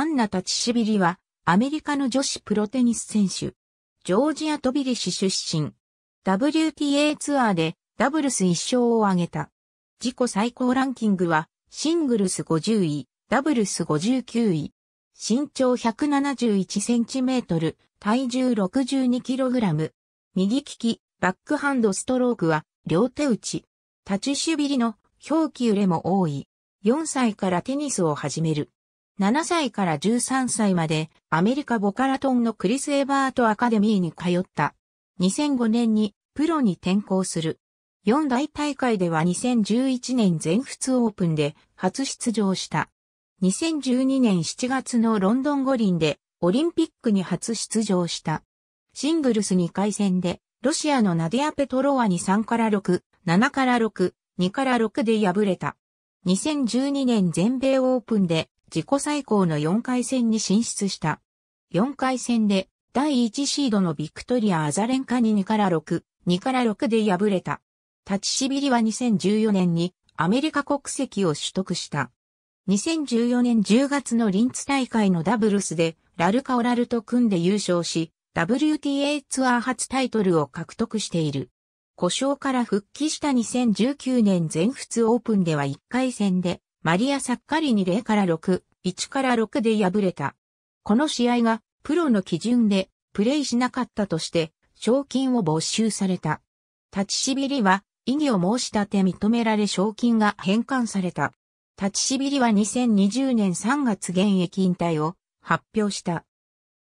アンナ・タチシビリは、アメリカの女子プロテニス選手。ジョージア・トビリ氏出身。WTA ツアーでダブルス1勝を挙げた。自己最高ランキングは、シングルス50位、ダブルス59位。身長171センチメートル、体重62キログラム。右利き、バックハンドストロークは、両手打ち。タチシビリの表記揺れも多い。4歳からテニスを始める。7歳から13歳までアメリカボカラトンのクリス・エバート・アカデミーに通った。2005年にプロに転向する。4大大会では2011年全仏オープンで初出場した。2012年7月のロンドン五輪でオリンピックに初出場した。シングルス2回戦でロシアのナディア・ペトロワに3から6、7から6、2から6で敗れた。2012年全米オープンで自己最高の4回戦に進出した。4回戦で第1シードのビクトリア・アザレンカに2から6、2から6で敗れた。立ちしびりは2014年にアメリカ国籍を取得した。2014年10月のリンツ大会のダブルスでラルカオラルと組んで優勝し、WTA ツアー初タイトルを獲得している。故障から復帰した2019年全仏オープンでは1回戦でマリア・サッカリに0から6、1から6で敗れた。この試合がプロの基準でプレイしなかったとして賞金を没収された。立ちしびりは異議を申し立て認められ賞金が返還された。立ちしびりは2020年3月現役引退を発表した。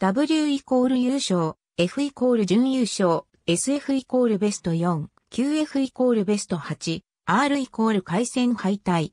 W イコール優勝、F イコール準優勝、SF イコールベスト4、QF イコールベスト8、R イコール回戦敗退。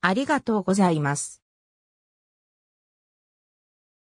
ありがとうございます。